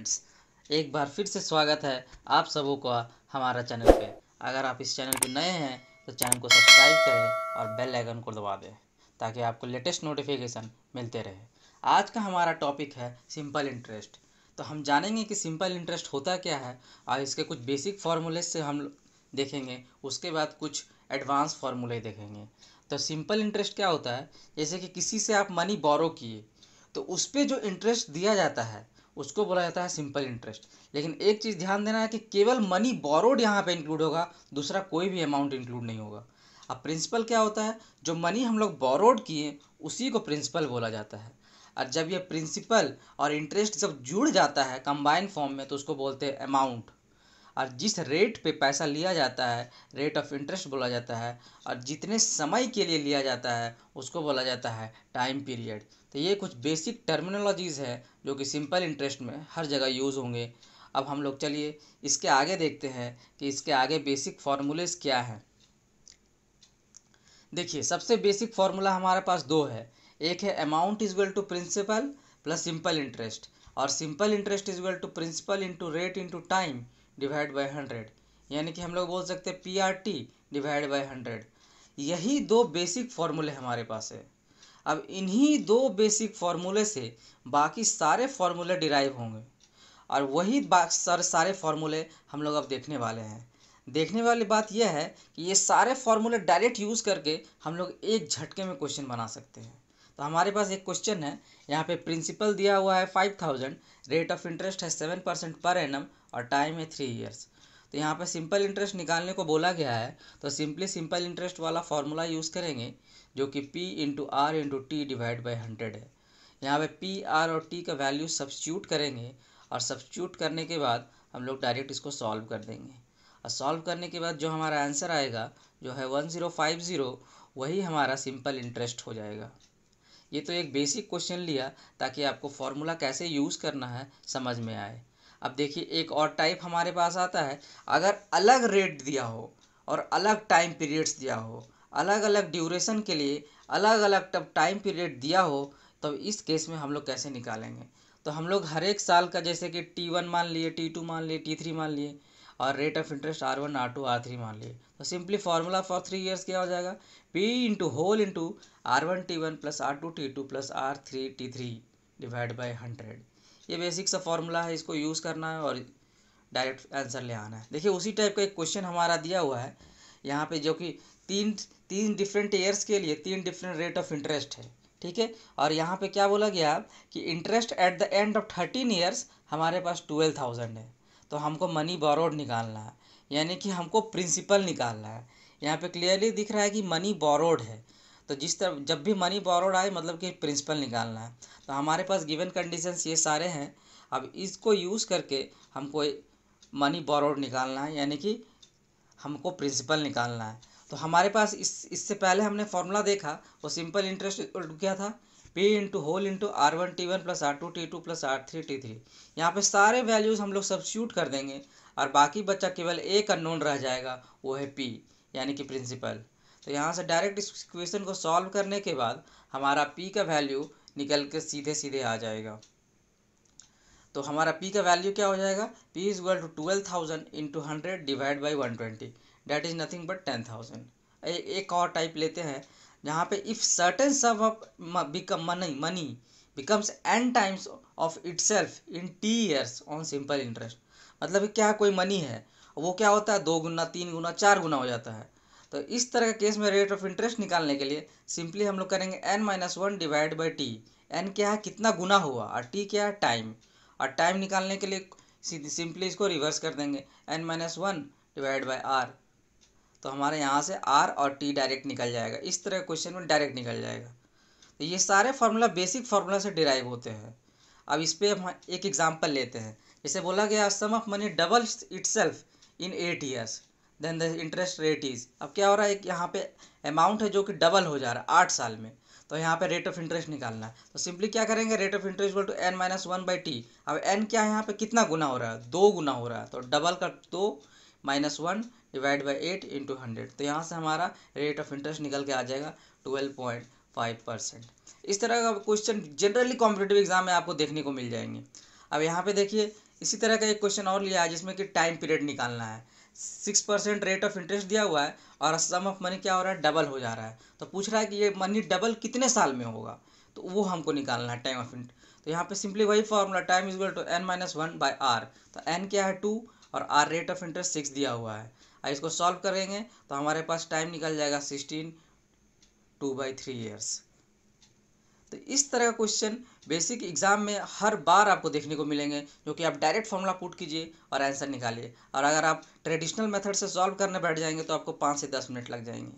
friends एक बार फिर से स्वागत है आप सबों का हमारा चैनल पे अगर आप इस चैनल पे नए हैं तो चैनल को सब्सक्राइब करें और बेल आइकन को दबा दें ताकि आपको लेटेस्ट नोटिफिकेशन मिलते रहे आज का हमारा टॉपिक है सिंपल इंटरेस्ट तो हम जानेंगे कि सिंपल इंटरेस्ट होता क्या है और इसके कुछ बेसिक फार्मूले से हम देखेंगे उसके बाद कुछ एडवांस फार्मूले देखेंगे तो सिंपल इंटरेस्ट क्या होता है जैसे कि किसी से आप मनी बोरो किए तो उस पर जो इंटरेस्ट दिया जाता है उसको बोला जाता है सिंपल इंटरेस्ट लेकिन एक चीज़ ध्यान देना है कि केवल मनी बोरोड यहाँ पे इंक्लूड होगा दूसरा कोई भी अमाउंट इंक्लूड नहीं होगा अब प्रिंसिपल क्या होता है जो मनी हम लोग बोरोड किए उसी को प्रिंसिपल बोला जाता है और जब ये प्रिंसिपल और इंटरेस्ट जब जुड़ जाता है कंबाइन फॉर्म में तो उसको बोलते हैं अमाउंट और जिस रेट पे पैसा लिया जाता है रेट ऑफ इंटरेस्ट बोला जाता है और जितने समय के लिए लिया जाता है उसको बोला जाता है टाइम पीरियड तो ये कुछ बेसिक टर्मिनोलॉजीज़ है जो कि सिंपल इंटरेस्ट में हर जगह यूज़ होंगे अब हम लोग चलिए इसके आगे देखते हैं कि इसके आगे बेसिक फार्मूलेस क्या हैं देखिए सबसे बेसिक फार्मूला हमारे पास दो है एक है amount is equal to principal plus simple interest और simple interest is equal to principal into rate into time divide by hundred यानी कि हम लोग बोल सकते हैं P R T divide by hundred यही दो बेसिक फार्मूले हमारे पास है अब इन्हीं दो बेसिक फॉर्मूले से बाकी सारे फार्मूले डिराइव होंगे और वही सर सारे फार्मूले हम लोग अब देखने वाले हैं देखने वाली बात यह है कि ये सारे फॉर्मूले डायरेक्ट यूज़ करके हम लोग एक झटके में क्वेश्चन बना सकते हैं तो हमारे पास एक क्वेश्चन है यहाँ पे प्रिंसिपल दिया हुआ है five thousand rate of interest है सेवन परसेंट पर एनम और टाइम है थ्री ईयर्स तो यहाँ पे सिंपल इंटरेस्ट निकालने को बोला गया है तो सिंपली सिंपल इंटरेस्ट वाला फार्मूला यूज़ करेंगे जो कि P into R into T divide by hundred है यहाँ पे पी आर और टी का वैल्यू सब्सिट्यूट करेंगे और सब्सिट्यूट करने के बाद हम लोग डायरेक्ट इसको सॉल्व कर देंगे और सॉल्व करने के बाद जो हमारा आंसर आएगा जो है वन ज़ीरो फाइव ज़ीरो वही हमारा सिंपल इंटरेस्ट हो जाएगा ये तो एक बेसिक क्वेश्चन लिया ताकि आपको फार्मूला कैसे यूज़ करना है समझ में आए अब देखिए एक और टाइप हमारे पास आता है अगर अलग रेट दिया हो और अलग टाइम पीरियड्स दिया हो अलग अलग ड्यूरेशन के लिए अलग अलग टाइम पीरियड दिया हो तो इस केस में हम लोग कैसे निकालेंगे तो हम लोग हर एक साल का जैसे कि टी वन मान लिए टी टू मान लिए टी थ्री मान लिए और rate of interest R one R two R three मान लिए तो simply formula for three years क्या हो जाएगा P into whole into R one T one plus R two T two plus R three T three divide by hundred ये basic सा formula है इसको यूज़ करना है और डायरेक्ट आंसर ले आना है देखिए उसी टाइप का एक क्वेश्चन हमारा दिया हुआ है यहाँ पे जो कि तीन तीन डिफरेंट ईयर्स के लिए तीन डिफरेंट रेट ऑफ इंटरेस्ट है ठीक है और यहाँ पे क्या बोला गया कि interest at the end of thirteen years हमारे पास ट्वेल्व थाउजेंड है तो हमको मनी बोरोड निकालना है यानी कि हमको प्रिंसिपल निकालना है यहाँ पे क्लियरली दिख रहा है कि मनी बोरोड है तो जिस तरह जब भी मनी बॉरोड आए मतलब कि प्रिंसिपल निकालना है तो हमारे पास गिवन कंडीशंस ये सारे हैं अब इसको यूज़ करके हमको मनी बॉरोड निकालना है यानी कि हमको प्रिंसिपल निकालना है तो हमारे पास इस इससे पहले हमने फॉर्मूला देखा वो सिंपल इंटरेस्ट क्या था P into whole into R one T one plus R two T two plus R three T three यहाँ पर सारे वैल्यूज़ हम लोग सब्सिट्यूट कर देंगे और बाकी बच्चा केवल एक अननोन रह जाएगा वो है पी यानी कि प्रिंसिपल तो यहाँ से डायरेक्ट इस क्वेश्चन को सॉल्व करने के बाद हमारा पी का वैल्यू निकल के सीधे सीधे आ जाएगा तो हमारा पी का वैल्यू क्या हो जाएगा P is equal to twelve thousand into hundred divide by one twenty that is nothing but ten thousand एक और टाइप लेते हैं जहाँ पे if certain sum of become money money becomes N times of itself in T years on simple interest मतलब क्या कोई money है वो क्या होता है दो गुना तीन गुना चार गुना हो जाता है तो इस तरह के केस में रेट ऑफ इंटरेस्ट निकालने के लिए सिंपली हम लोग करेंगे N minus one divide by T N क्या है कितना गुना हुआ और टी क्या है टाइम और टाइम निकालने के लिए सिंपली इसको रिवर्स कर देंगे N minus one divide by R तो हमारे यहाँ से आर और टी डायरेक्ट निकल जाएगा इस तरह क्वेश्चन में डायरेक्ट निकल जाएगा तो ये सारे फार्मूला बेसिक फार्मूला से डिराइव होते हैं अब इस पर हम एक एग्जाम्पल लेते हैं जैसे बोला गया sum of money double itself in eight years then the interest rate is अब क्या हो रहा है एक यहाँ पे अमाउंट है जो कि डबल हो जा रहा है आठ साल में तो यहाँ पे रेट ऑफ इंटरेस्ट निकालना है तो सिंपली क्या करेंगे rate of interest equal to N minus one by T अब एन क्या है यहाँ पे कितना गुना हो रहा है दो गुना हो रहा है तो डबल का दो minus one divide by eight into hundred तो यहाँ से हमारा रेट ऑफ इंटरेस्ट निकल के आ जाएगा ट्वेल्व पॉइंट फाइव परसेंट इस तरह का क्वेश्चन जनरली कॉम्पिटेटिव एग्जाम में आपको देखने को मिल जाएंगे अब यहाँ पे देखिए इसी तरह का एक क्वेश्चन और लिया है जिसमें कि टाइम पीरियड निकालना है six percent rate of interest दिया हुआ है और सम ऑफ मनी क्या हो रहा है डबल हो जा रहा है तो पूछ रहा है कि ये मनी डबल कितने साल में होगा तो वो हमको निकालना है टाइम ऑफ इंट तो यहाँ पे सिंपली वही formula time is to N minus one by R तो एन क्या है टू और R rate of interest six दिया हुआ है और इसको सॉल्व करेंगे तो हमारे पास टाइम निकल जाएगा sixteen two by three years तो इस तरह का क्वेश्चन बेसिक एग्जाम में हर बार आपको देखने को मिलेंगे जो कि आप डायरेक्ट फॉर्मूला पुट कीजिए और आंसर निकालिए और अगर आप ट्रेडिशनल मेथड से सॉल्व करने बैठ जाएंगे तो आपको पाँच से दस मिनट लग जाएंगे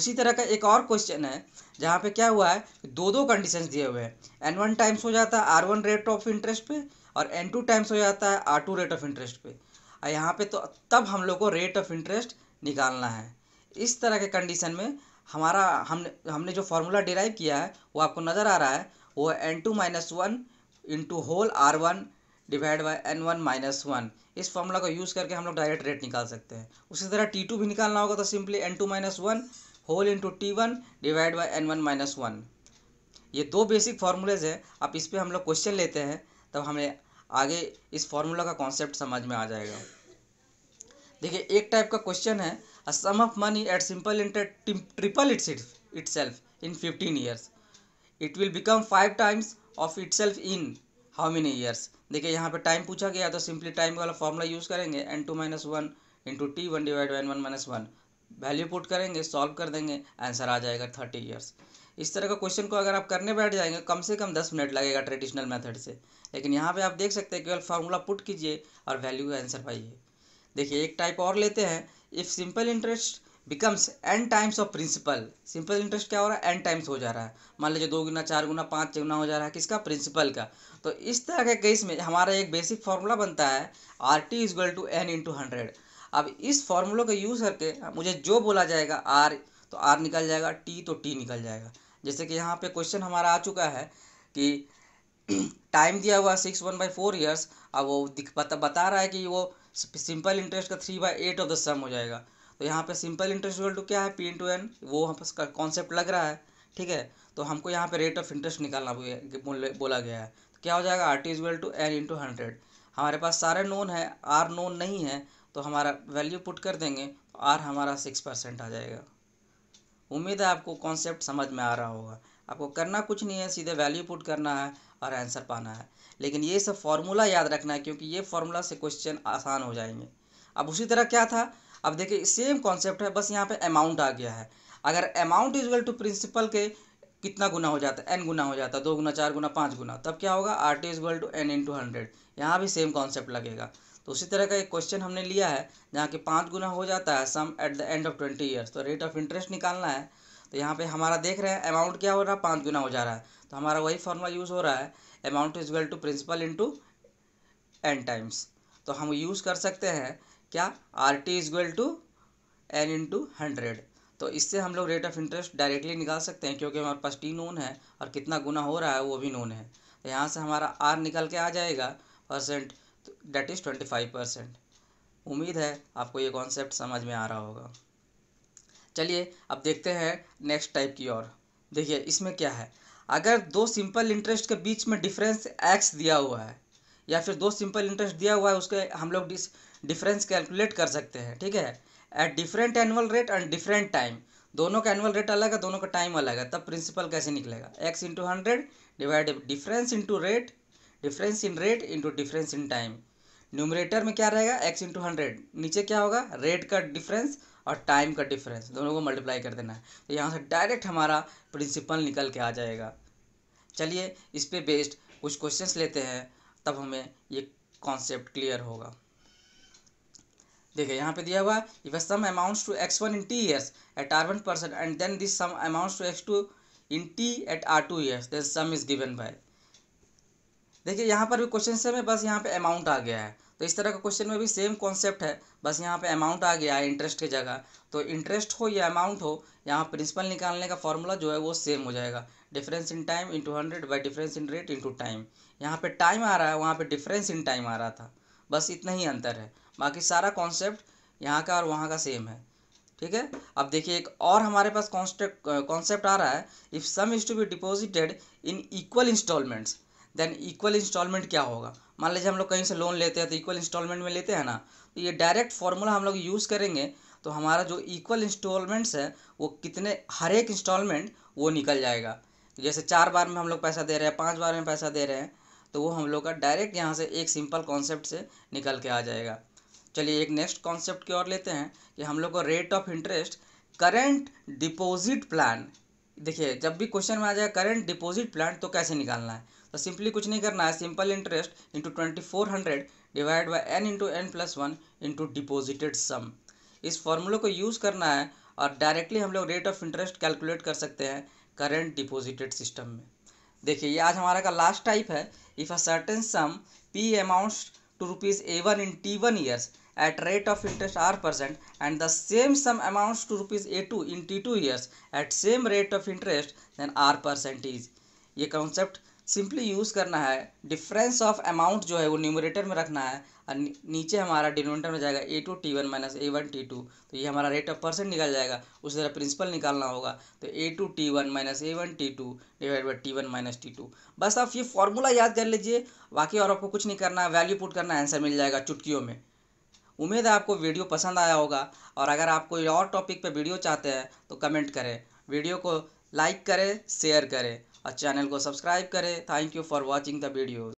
उसी तरह का एक और क्वेश्चन है जहाँ पे क्या हुआ है दो दो कंडीशंस दिए हुए हैं एन वन टाइम्स हो जाता है R one rate of interest पे और एन टू टाइम्स हो जाता है R two rate of interest पे और यहाँ पर तो तब हम लोग को रेट ऑफ इंटरेस्ट निकालना है इस तरह के कंडीशन में हमारा हमने हमने जो फार्मूला डिराइव किया है वो आपको नज़र आ रहा है वो N two minus one into whole R one divide by N one minus one इस फार्मूला को यूज़ करके हम लोग डायरेक्ट रेट निकाल सकते हैं उसी तरह टी टू भी निकालना होगा तो simply N two minus one whole into T one divide by N one minus one ये दो बेसिक फार्मूलेज हैं आप इस पर हम लोग क्वेश्चन लेते हैं तब हमें आगे इस फार्मूला का कॉन्सेप्ट समझ में आ जाएगा देखिए एक टाइप का क्वेश्चन है a sum of money at simple interest triple its, itself in 15 years it will become five times of itself in how many years देखिए यहाँ पे टाइम पूछा गया तो सिंपली टाइम वाला फॉर्मूला यूज करेंगे N two minus one into T one divide by one minus one value put करेंगे solve कर देंगे आंसर आ जाएगा थर्टी ईयर्स इस तरह का क्वेश्चन को अगर आप करने बैठ जाएंगे कम से कम दस मिनट लगेगा ट्रेडिशनल मेथड से लेकिन यहाँ पे आप देख सकते हैं केवल फार्मूला पुट कीजिए और वैल्यू का आंसर पाइए देखिए एक टाइप और लेते हैं if simple interest becomes N times of principal simple interest क्या हो रहा है एन टाइम्स हो जा रहा है मान लीजिए दो गुना चार गुना पाँच गुना हो जा रहा है किसका प्रिंसिपल का तो इस तरह के केस में हमारा एक बेसिक फार्मूला बनता है R T is to N into hundred अब इस फार्मूला का यूज़ करके मुझे जो बोला जाएगा आर तो आर निकल जाएगा टी तो टी निकल जाएगा जैसे कि यहाँ पे क्वेश्चन हमारा आ चुका है कि टाइम दिया हुआ six one by four years अब वो बता, बता रहा है कि वो सिंपल इंटरेस्ट का three by eight of the sum हो जाएगा तो यहाँ पे सिंपल इंटरेस्ट इक्वल टू क्या है पी इंटू एन वो हम पास कॉन्सेप्ट लग रहा है ठीक है तो हमको यहाँ पे रेट ऑफ इंटरेस्ट निकालना बोला गया है तो क्या हो जाएगा R T equal to N into hundred हमारे पास सारे नोन है आर नोन नहीं है तो हमारा वैल्यू पुट कर देंगे तो आर हमारा सिक्स परसेंट आ जाएगा उम्मीद है आपको कॉन्सेप्ट समझ में आ रहा होगा आपको करना कुछ नहीं है सीधे वैल्यू पुट करना है और आंसर पाना है लेकिन ये सब फार्मूला याद रखना है क्योंकि ये फार्मूला से क्वेश्चन आसान हो जाएंगे अब उसी तरह क्या था अब देखिए सेम कॉन्सेप्ट है बस यहाँ पे अमाउंट आ गया है अगर अमाउंट इजल टू प्रिंसिपल के कितना गुना हो जाता है एन गुना हो जाता है दो गुना चार गुना पाँच गुना तब क्या होगा R T equal to N into hundred यहाँ भी सेम कॉन्सेप्ट लगेगा तो उसी तरह का एक क्वेश्चन हमने लिया है जहाँ कि पाँच गुना हो जाता है sum at the end of twenty years तो रेट ऑफ इंटरेस्ट निकालना है तो यहाँ पे हमारा देख रहे हैं अमाउंट क्या हो रहा है पाँच गुना हो जा रहा है तो हमारा वही फॉर्मूला यूज़ हो रहा है amount is equal to principal into N times तो हम यूज़ कर सकते हैं क्या R T is equal to N into hundred तो इससे हम लोग रेट ऑफ इंटरेस्ट डायरेक्टली निकाल सकते हैं क्योंकि हमारे पास टी नोन है और कितना गुना हो रहा है वो भी नोन है तो यहाँ से हमारा आर निकल के आ जाएगा percent that is twenty five percent उम्मीद है आपको ये कॉन्सेप्ट समझ में आ रहा होगा चलिए अब देखते हैं नेक्स्ट टाइप की और देखिए इसमें क्या है अगर दो सिंपल इंटरेस्ट के बीच में डिफरेंस एक्स दिया हुआ है या फिर दो सिंपल इंटरेस्ट दिया हुआ है उसके हम लोग डिफरेंस कैलकुलेट कर सकते हैं ठीक है at different annual rate and different time दोनों का एनुअल रेट अलग है दोनों का टाइम अलग है तब प्रिंसिपल कैसे निकलेगा X into hundred divide difference into rate difference in rate into difference in time numerator में क्या रहेगा एक्स इंटू हंड्रेड नीचे क्या होगा रेट का डिफरेंस और टाइम का डिफरेंस दोनों को मल्टीप्लाई कर देना है तो यहाँ से डायरेक्ट हमारा प्रिंसिपल निकल के आ जाएगा चलिए इस पर बेस्ड कुछ क्वेश्चन लेते हैं तब हमें ये कॉन्सेप्ट क्लियर होगा देखिए यहाँ पे दिया हुआ है if sum amounts to X one in T years at R one percent and then this sum amounts to X two in T at R two years then sum is given by देखिए यहाँ पर भी question से हमें बस यहाँ पे amount आ गया है तो इस तरह का क्वेश्चन में भी सेम कॉन्सेप्ट है बस यहाँ पे अमाउंट आ गया है इंटरेस्ट की जगह तो इंटरेस्ट हो या अमाउंट हो यहाँ प्रिंसिपल निकालने का फॉर्मूला जो है वो सेम हो जाएगा difference in time into hundred by difference in rate into time यहाँ पर टाइम आ रहा है वहाँ पर डिफरेंस इन टाइम आ रहा था बस इतना ही अंतर है बाकी सारा कॉन्सेप्ट यहाँ का और वहाँ का सेम है ठीक है अब देखिए एक और हमारे पास कॉन्सेप्ट आ रहा है if sum is to be deposited in equal instalments then equal instalment क्या होगा मान लीजिए हम लोग कहीं से लोन लेते हैं तो इक्वल इंस्टॉलमेंट में लेते हैं ना तो ये डायरेक्ट फॉर्मूला हम लोग यूज़ करेंगे तो हमारा जो इक्वल इंस्टॉलमेंट्स है वो कितने हर एक इंस्टॉलमेंट वो निकल जाएगा जैसे चार बार में हम लोग पैसा दे रहे हैं पाँच बार में पैसा दे रहे हैं तो वो हम लोग का डायरेक्ट यहाँ से एक सिंपल कॉन्सेप्ट से निकल के आ जाएगा चलिए एक नेक्स्ट कॉन्सेप्ट की ओर लेते हैं कि हम लोग को rate of interest current deposit plan देखिए जब भी क्वेश्चन में आ जाए करेंट डिपॉजिट प्लान तो कैसे निकालना है तो सिंपली कुछ नहीं करना है simple interest into twenty four hundred divide by N into N plus one into deposited sum इस फॉर्मूले को यूज़ करना है और डायरेक्टली हम लोग रेट ऑफ इंटरेस्ट कैलकुलेट कर सकते हैं करेंट डिपोजिटेड सिस्टम में देखिए ये आज हमारा का लास्ट टाइप है if a certain sum P amounts to rupees A one in T one years of interest R percent and the same sum same to rupees A two in T two years at same rate of interest then R percent is ये concept simply use करना है difference of amount जो है वो numerator में रखना है और नीचे हमारा डिनोमेटर में जाएगा A two T one minus A one T two तो ये हमारा रेट ऑफ परसेंट निकल जाएगा उसी तरह प्रिंसिपल निकालना होगा तो A two T one minus A one T two divide by T one minus T two बस आप ये फॉर्मूला याद कर लीजिए बाकी और आपको कुछ नहीं करना है वैल्यू पुट करना आंसर मिल जाएगा चुटकियों में उम्मीद है आपको वीडियो पसंद आया होगा और अगर आप कोई और टॉपिक पर वीडियो चाहते हैं तो कमेंट करें वीडियो को लाइक करें शेयर करें और चैनल को सब्सक्राइब करें thank you for watching the video